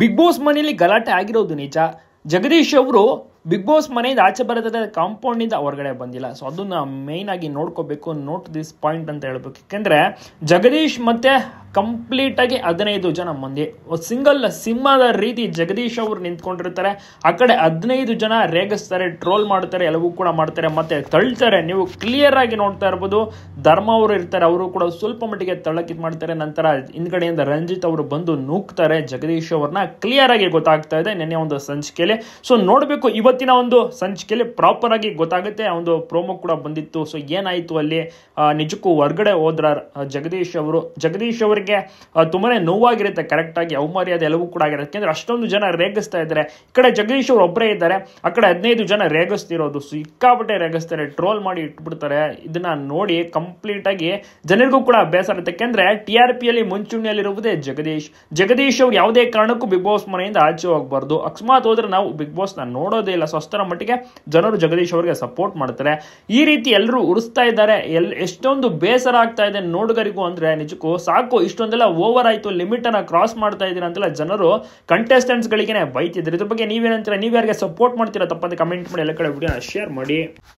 big boss ಮನೆಯಲ್ಲಿ ಗಲಾಟೆ ಆಗಿರೋದು ನಿಜ ಜಗದೀಶ್ ಅವರು ಬಿಗ್ ಬಾಸ್ ಮನೆಯಿಂದ ಆಚೆ ಬರೋದ್ರೆ ಇಂದ ಹೊರಗಡೆ ಬಂದಿಲ್ಲ ಸೊ ಅದನ್ನು ಆಗಿ ನೋಡ್ಕೋಬೇಕು ನೋಟ್ ದಿಸ್ ಪಾಯಿಂಟ್ ಅಂತ ಹೇಳ್ಬೇಕು ಯಾಕಂದ್ರೆ ಜಗದೀಶ್ ಮತ್ತೆ ಕಂಪ್ಲೀಟ್ ಆಗಿ ಹದಿನೈದು ಜನ ಮಂದಿ ಸಿಂಗಲ್ ಸಿಂಹದ ರೀತಿ ಜಗದೀಶ್ ಅವರು ನಿಂತ್ಕೊಂಡಿರ್ತಾರೆ ಆ ಕಡೆ ಹದಿನೈದು ಜನ ರೇಗಿಸ್ತಾರೆ ಟ್ರೋಲ್ ಮಾಡ್ತಾರೆ ಎಲ್ಲವೂ ಕೂಡ ಮಾಡ್ತಾರೆ ಮತ್ತೆ ತಳ್ತಾರೆ ನೀವು ಕ್ಲಿಯರ್ ಆಗಿ ನೋಡ್ತಾ ಇರ್ಬೋದು ಧರ್ಮ ಅವರು ಇರ್ತಾರೆ ಅವರು ಕೂಡ ಸ್ವಲ್ಪ ಮಟ್ಟಿಗೆ ತಳ್ಳಕ್ಕಿದ್ ಮಾಡ್ತಾರೆ ನಂತರ ಹಿಂದ್ಗಡೆಯಿಂದ ರಂಜಿತ್ ಅವರು ಬಂದು ನೂಕ್ತಾರೆ ಜಗದೀಶ್ ಅವ್ರನ್ನ ಆಗಿ ಗೊತ್ತಾಗ್ತಾ ಇದೆ ನಿನ್ನೆ ಒಂದು ಸಂಚಿಕೆಯಲ್ಲಿ ಸೊ ನೋಡಬೇಕು ಇವತ್ತು ಇವತ್ತಿನ ಒಂದು ಸಂಚಿಕೆಯಲ್ಲಿ ಪ್ರಾಪರ್ ಆಗಿ ಗೊತ್ತಾಗುತ್ತೆ ಒಂದು ಪ್ರೋಮೋ ಕೂಡ ಬಂದಿತ್ತು ಸೊ ಏನಾಯಿತು ಅಲ್ಲಿ ನಿಜಕ್ಕೂ ಹೊರ್ಗಡೆ ಹೋದ್ರ ಜಗದೀಶ್ ಅವರು ಜಗದೀಶ್ ಅವರಿಗೆ ತುಂಬಾನೇ ನೋವಾಗಿರುತ್ತೆ ಕರೆಕ್ಟಾಗಿ ಅವಮರ್ಯಾದೆ ಎಲ್ಲವೂ ಕೂಡ ಆಗಿರುತ್ತೆ ಯಾಕೆಂದರೆ ಅಷ್ಟೊಂದು ಜನ ರೇಗಿಸ್ತಾ ಇದ್ದಾರೆ ಈ ಕಡೆ ಜಗದೀಶ್ ಅವರು ಒಬ್ಬರೇ ಇದ್ದಾರೆ ಆ ಕಡೆ ಹದಿನೈದು ಜನ ರೇಗಿಸ್ತಿರೋದು ಸಿಕ್ಕಾಪಟ್ಟೆ ರೇಗಿಸ್ತಾರೆ ಟ್ರೋಲ್ ಮಾಡಿ ಇಟ್ಬಿಡ್ತಾರೆ ಇದನ್ನ ನೋಡಿ ಕಂಪ್ಲೀಟ್ ಆಗಿ ಜನರಿಗೂ ಕೂಡ ಬೇಸರ ಯಾಕೆಂದ್ರೆ ಟಿ ಆರ್ ಪಿಯಲ್ಲಿ ಮುಂಚೂಣಿಯಲ್ಲಿರುವುದೇ ಜಗದೀಶ್ ಜಗದೀಶ್ ಅವ್ರು ಯಾವುದೇ ಕಾರಣಕ್ಕೂ ಬಿಗ್ ಬಾಸ್ ಮನೆಯಿಂದ ಆಚೆ ಹೋಗಬಾರ್ದು ಅಕಸ್ಮಾತ್ ಹೋದ್ರೆ ನಾವು ಬಿಗ್ ಬಾಸ್ನ ನೋಡೋದೇ ಇಲ್ಲ ಇಲ್ಲ ಸೊ ಮಟ್ಟಿಗೆ ಜನರು ಜಗದೀಶ್ ಅವರಿಗೆ ಸಪೋರ್ಟ್ ಮಾಡ್ತಾರೆ ಈ ರೀತಿ ಎಲ್ಲರೂ ಉರಿಸ್ತಾ ಇದ್ದಾರೆ ಎಲ್ ಎಷ್ಟೊಂದು ಬೇಸರ ಆಗ್ತಾ ಇದೆ ನೋಡುಗರಿಗೂ ಅಂದ್ರೆ ನಿಜಕ್ಕೂ ಸಾಕು ಇಷ್ಟೊಂದೆಲ್ಲ ಓವರ್ ಲಿಮಿಟ್ ಲಿಮಿಟನ್ನು ಕ್ರಾಸ್ ಮಾಡ್ತಾ ಇದ್ದೀರಾ ಅಂತೆಲ್ಲ ಜನರು ಗಳಿಗೆ ಬೈತಿದ್ರು ಇದ್ರ ಬಗ್ಗೆ ನೀವೇನಂತೀರ ನೀವು ಯಾರಿಗೆ ಸಪೋರ್ಟ್ ಮಾಡ್ತೀರಾ ಅಂತ ಕಮೆಂಟ್ ಮಾಡಿ ಎಲ್ಲ ಕಡೆ ವಿಡಿಯೋನ ಶೇರ್ ಮಾಡಿ